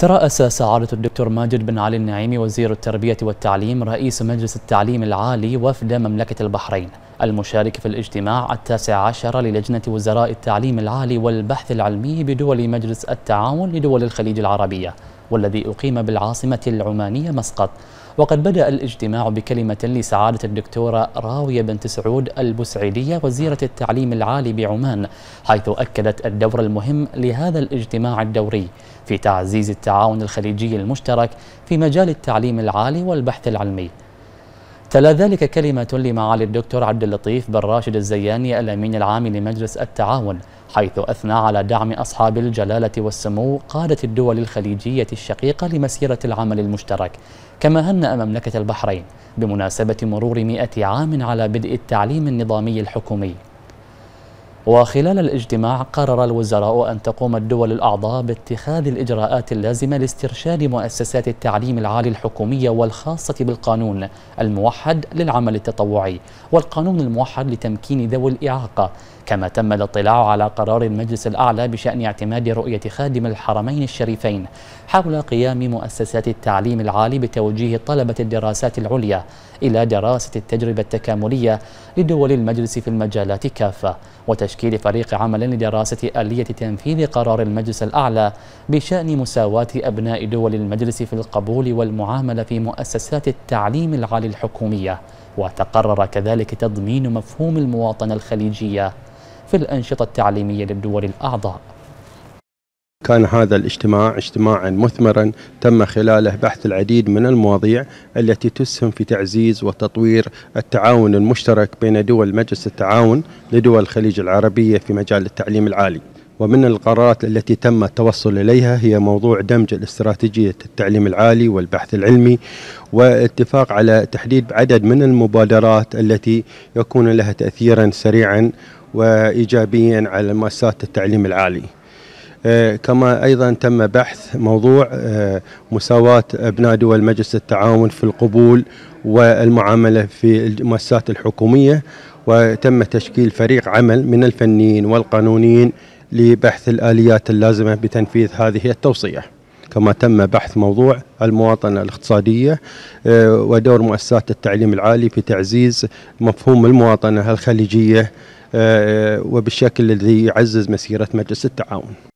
ترأس سعادة الدكتور ماجد بن علي النعيمي وزير التربية والتعليم رئيس مجلس التعليم العالي وفد مملكة البحرين المشارك في الاجتماع التاسع عشر للجنة وزراء التعليم العالي والبحث العلمي بدول مجلس التعاون لدول الخليج العربية والذي أقيم بالعاصمة العمانية مسقط وقد بدأ الاجتماع بكلمة لسعادة الدكتورة راوية بنت سعود البسعيدية وزيرة التعليم العالي بعمان حيث أكدت الدور المهم لهذا الاجتماع الدوري في تعزيز التعاون الخليجي المشترك في مجال التعليم العالي والبحث العلمي تلا ذلك كلمة لمعالي الدكتور عبد اللطيف بن راشد الزياني الأمين العام لمجلس التعاون حيث أثنى على دعم أصحاب الجلالة والسمو قادة الدول الخليجية الشقيقة لمسيرة العمل المشترك كما هنأ مملكة البحرين بمناسبة مرور مئة عام على بدء التعليم النظامي الحكومي وخلال الاجتماع قرر الوزراء أن تقوم الدول الأعضاء باتخاذ الإجراءات اللازمة لاسترشاد مؤسسات التعليم العالي الحكومية والخاصة بالقانون الموحد للعمل التطوعي والقانون الموحد لتمكين ذوي الإعاقة كما تم الاطلاع على قرار المجلس الأعلى بشأن اعتماد رؤية خادم الحرمين الشريفين حول قيام مؤسسات التعليم العالي بتوجيه طلبة الدراسات العليا إلى دراسة التجربة التكاملية لدول المجلس في المجالات كافة وتشكيل تشكيل فريق عمل لدراسة آلية تنفيذ قرار المجلس الأعلى بشأن مساواة أبناء دول المجلس في القبول والمعاملة في مؤسسات التعليم العالي الحكومية وتقرر كذلك تضمين مفهوم المواطنة الخليجية في الأنشطة التعليمية للدول الأعضاء كان هذا الاجتماع اجتماعا مثمرا تم خلاله بحث العديد من المواضيع التي تسهم في تعزيز وتطوير التعاون المشترك بين دول مجلس التعاون لدول الخليج العربية في مجال التعليم العالي ومن القرارات التي تم التوصل إليها هي موضوع دمج الاستراتيجية التعليم العالي والبحث العلمي واتفاق على تحديد عدد من المبادرات التي يكون لها تأثيرا سريعا وإيجابيا على مؤسسات التعليم العالي آه، كما ايضا تم بحث موضوع آه، مساواه ابناء دول مجلس التعاون في القبول والمعامله في المؤسسات الحكوميه وتم تشكيل فريق عمل من الفنيين والقانونيين لبحث الاليات اللازمه بتنفيذ هذه التوصيه. كما تم بحث موضوع المواطنة الاقتصادية آه، ودور مؤسسات التعليم العالي في تعزيز مفهوم المواطنة الخليجية وبالشكل الذي يعزز مسيرة مجلس التعاون